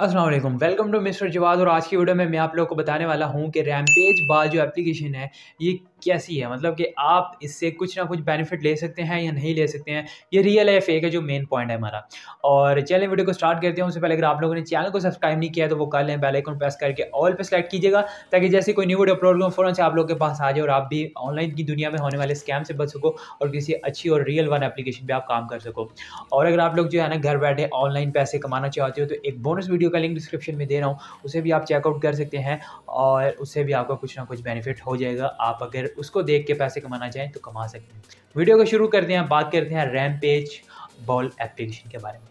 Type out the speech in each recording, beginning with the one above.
Aslam welcome to mister Jawad और आज की वीडियो में मैं आप लोगों को बताने वाला हूँ कि रैमपेज बाल जो एप्लीकेशन है ये कैसी है मतलब कि आप इससे कुछ ना कुछ बेनिफिट ले सकते हैं या नहीं ले सकते हैं ये रियल है फेक है जो मेन पॉइंट है हमारा और चलें वीडियो को स्टार्ट करते हैं उससे पहले अगर आप लोगों ने चैनल को सब्सक्राइब नहीं किया तो वो कर लें बेलाइकन प्रेस करके ऑल पर सेलेक्ट कीजिएगा ताकि जैसे कोई न्यू वीडियो अपलोड हो फ़ौरन से आप लोग के पास आ जाए और आप भी ऑनलाइन की दुनिया में होने वाले स्कैम से बच सको और किसी अच्छी और रियल वन एप्लीकेशन पर आप काम कर सको और अगर आप लोग जो है ना घर बैठे ऑनलाइन पैसे कमाना चाहते हो तो एक बोनस वीडियो का लिंक डिस्क्रिप्शन में दे रहा हूँ उसे भी आप चेकआउट कर सकते हैं और उससे भी आपका कुछ ना कुछ बेनिफिट हो जाएगा आप अगर उसको देख के पैसे कमाना चाहें तो कमा सकते हैं वीडियो को शुरू करते हैं बात करते हैं रैम पेज बॉल एप्लीकेशन के बारे में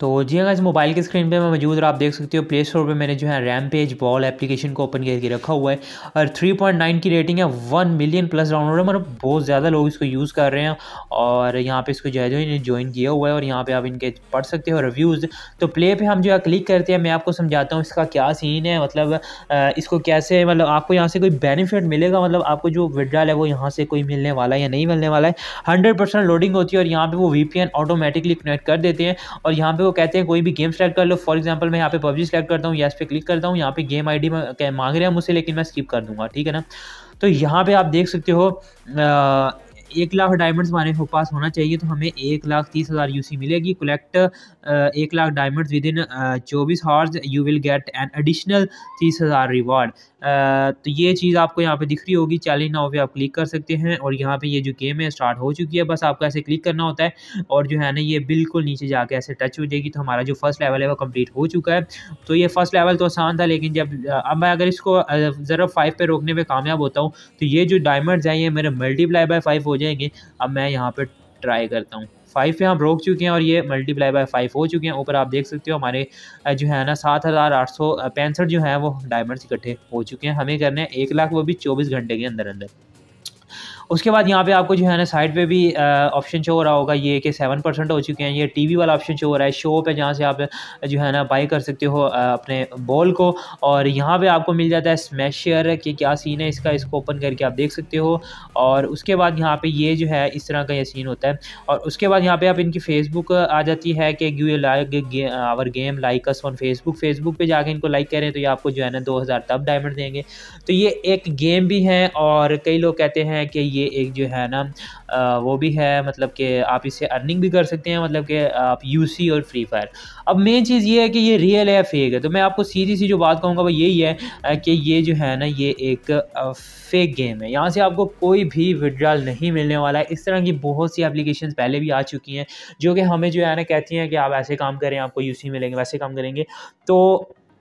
तो जी अगर इस मोबाइल की स्क्रीन पे मैं मौजूद और आप देख सकते हो प्ले स्टोर पे मैंने जो है रैम पेज बॉल एप्लीकेशन को ओपन करके रखा हुआ है और 3.9 की रेटिंग है 1 मिलियन प्लस डाउनलोड है मतलब बहुत ज़्यादा लोग इसको यूज़ कर रहे हैं और यहाँ पे इसको जो है जो इन्हें ज्वाइन किया हुआ है और यहाँ पे आप इनके पढ़ सकते हो रिव्यूज़ तो प्ले पर हम जो है क्लिक करते हैं मैं आपको समझाता हूँ इसका क्या सीन है मतलब इसको कैसे मतलब आपको यहाँ से कोई बेनिफिट मिलेगा मतलब आपको जो विड्रॉल है वो यहाँ से कोई मिलने वाला है या नहीं मिलने वाला है हंड्रेड लोडिंग होती है और यहाँ पर वो वी ऑटोमेटिकली कनेक्ट कर देते हैं और यहाँ पर वो कहते हैं कोई भी गेम सेलेक्ट कर लो फॉर एग्जाम्पल मैं यहाँ पे पबजी सेलेक्ट करता हूँ यस पे क्लिक करता हूँ यहाँ पे गेम डी मांग रहे हैं मुझसे लेकिन मैं स्किप कर दूंगा ठीक है ना तो यहाँ पे आप देख सकते हो एक लाख डायमंड्स हमारे पास होना चाहिए तो हमें एक लाख तीस हज़ार यू मिलेगी कलेक्ट एक लाख डायमंड्स विद इन चौबीस hours you will get an additional तीस हज़ार रिवॉर्ड तो ये चीज़ आपको यहाँ पे दिख रही होगी चैलेंज नाव पे आप क्लिक कर सकते हैं और यहाँ पे ये जो गेम है स्टार्ट हो चुकी है बस आपको ऐसे क्लिक करना होता है और जो है ना ये बिल्कुल नीचे जाके ऐसे टच हो जाएगी तो हमारा जो फर्स्ट लेवल है वो कम्प्लीट हो चुका है तो ये फर्स्ट लेवल तो आसान था लेकिन जब अब मैं अगर इसको ज़रा फाइव पर रोकने में कामयाब होता हूँ तो ये जो डायमंड्स हैं ये मेरे मल्टीप्लाई बाई फाइव हो जाए जाएंगे अब मैं यहाँ पर ट्राई करता हूँ फाइव पे हम रोक चुके हैं और ये मल्टीप्लाई बाय फाइव हो चुके हैं ऊपर आप देख सकते हो हमारे जो है ना सात हज़ार आठ सौ पैंसठ जो है वो डायमंड्स इकट्ठे हो चुके हैं हमें करने हैं एक लाख वो भी चौबीस घंटे के अंदर अंदर उसके बाद यहाँ पे आपको जो है ना साइड पे भी ऑप्शन शो हो रहा होगा ये कि सेवन परसेंट हो चुके हैं ये टीवी वाला ऑप्शन शो हो रहा है शो पे जहाँ से आप जो है ना बाई कर सकते हो अपने बॉल को और यहाँ पे आपको मिल जाता है स्मैशर कि क्या सीन है इसका इसको ओपन करके आप देख सकते हो और उसके बाद यहाँ पर ये जो है इस तरह का ये सीन होता है और उसके बाद यहाँ पर आप इनकी फेसबुक आ जाती है कि you like our game like us on Facebook Facebook पर जाकर इनको लाइक करें तो ये आपको जो है ना दो हज़ार तब डायमंड देंगे तो ये एक गेम भी है और कई लोग कहते हैं कि ये एक जो है ना वो भी है मतलब कि आप इससे अर्निंग भी कर सकते हैं मतलब कि आप यूसी और फ्री फायर अब मेन चीज़ ये है कि ये रियल है या फेक है तो मैं आपको सीधी सी जो बात कहूँगा वो यही है कि ये जो है ना ये एक फेक गेम है यहाँ से आपको कोई भी विड्रॉल नहीं मिलने वाला है इस तरह की बहुत सी एप्लीकेशन पहले भी आ चुकी हैं जो कि हमें जो है ना कहती हैं कि आप ऐसे काम करें आपको यूसी मिलेंगे वैसे काम करेंगे तो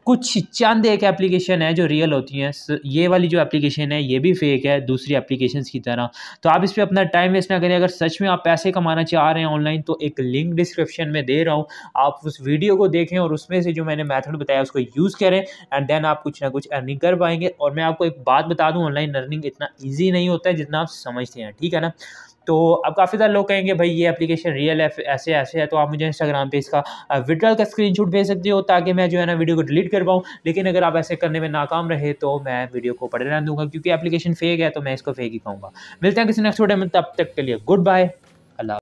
कुछ चंद एक एप्लीकेशन है जो रियल होती हैं ये वाली जो एप्लीकेशन है ये भी फेक है दूसरी एप्लीकेशंस की तरह तो आप इस पर अपना टाइम वेस्ट ना करें अगर सच में आप पैसे कमाना चाह रहे हैं ऑनलाइन तो एक लिंक डिस्क्रिप्शन में दे रहा हूँ आप उस वीडियो को देखें और उसमें से जो मैंने मैथड बताया उसको यूज़ करें एंड देन आप कुछ ना कुछ अर्निंग कर पाएंगे और मैं आपको एक बात बता दूँ ऑनलाइन अर्निंग इतना ईजी नहीं होता है जितना आप समझते हैं ठीक है ना तो अब काफ़ी सारे लोग कहेंगे भाई ये एप्लीकेशन रियल है ऐसे ऐसे है तो आप मुझे इंस्टाग्राम पे इसका विड्रॉल का स्क्रीनशॉट भेज सकते हो ताकि मैं जो है ना वीडियो को डिलीट कर पाऊँ लेकिन अगर आप ऐसे करने में नाकाम रहे तो मैं वीडियो को पढ़े रहने दूंगा क्योंकि एप्लीकेशन फेक है तो मैं इसको फेक ही कहूँगा मिलते हैं किसी नेक्स्ट वीडियो में तब तक के लिए गुड बाय